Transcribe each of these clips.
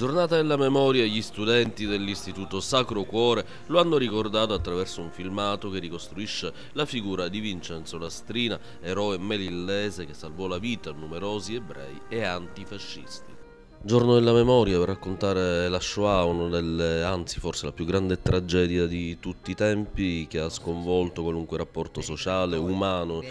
Giornata della memoria, gli studenti dell'Istituto Sacro Cuore lo hanno ricordato attraverso un filmato che ricostruisce la figura di Vincenzo Lastrina, eroe melillese che salvò la vita a numerosi ebrei e antifascisti. Giorno della memoria per raccontare la Shoah, una delle, anzi forse la più grande tragedia di tutti i tempi che ha sconvolto qualunque rapporto sociale, umano.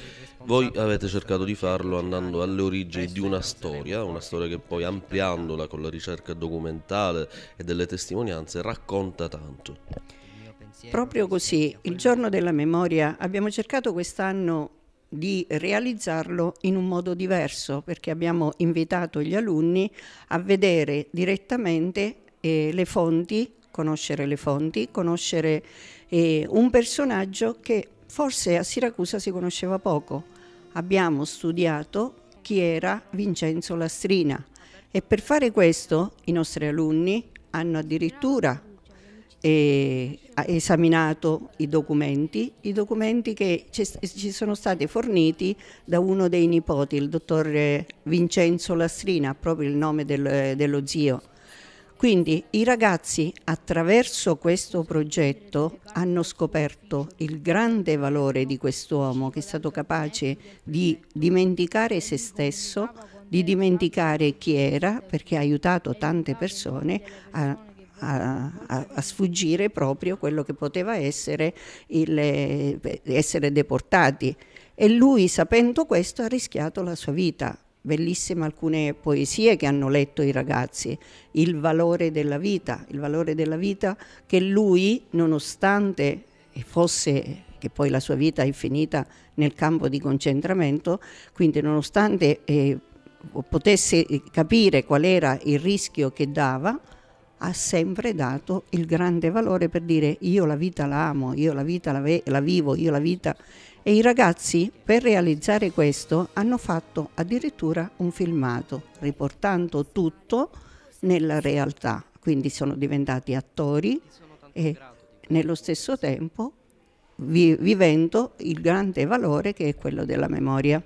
Voi avete cercato di farlo andando alle origini di una storia, una storia che poi ampliandola con la ricerca documentale e delle testimonianze racconta tanto. Proprio così, il giorno della memoria abbiamo cercato quest'anno di realizzarlo in un modo diverso perché abbiamo invitato gli alunni a vedere direttamente eh, le fonti, conoscere le fonti, conoscere eh, un personaggio che forse a Siracusa si conosceva poco. Abbiamo studiato chi era Vincenzo Lastrina e per fare questo i nostri alunni hanno addirittura e ha esaminato i documenti, i documenti che ci sono stati forniti da uno dei nipoti, il dottor Vincenzo Lastrina, proprio il nome del, dello zio. Quindi i ragazzi attraverso questo progetto hanno scoperto il grande valore di quest'uomo che è stato capace di dimenticare se stesso, di dimenticare chi era, perché ha aiutato tante persone a a, a, a sfuggire proprio quello che poteva essere il, eh, essere deportati. E lui, sapendo questo, ha rischiato la sua vita. Bellissime alcune poesie che hanno letto i ragazzi, il valore della vita, il valore della vita che lui, nonostante fosse che poi la sua vita è finita nel campo di concentramento, quindi nonostante eh, potesse eh, capire qual era il rischio che dava, ha sempre dato il grande valore per dire io la vita la amo, io la vita la, ve- la vivo, io la vita... E i ragazzi per realizzare questo hanno fatto addirittura un filmato riportando tutto nella realtà, quindi sono diventati attori e nello stesso tempo vi- vivendo il grande valore che è quello della memoria.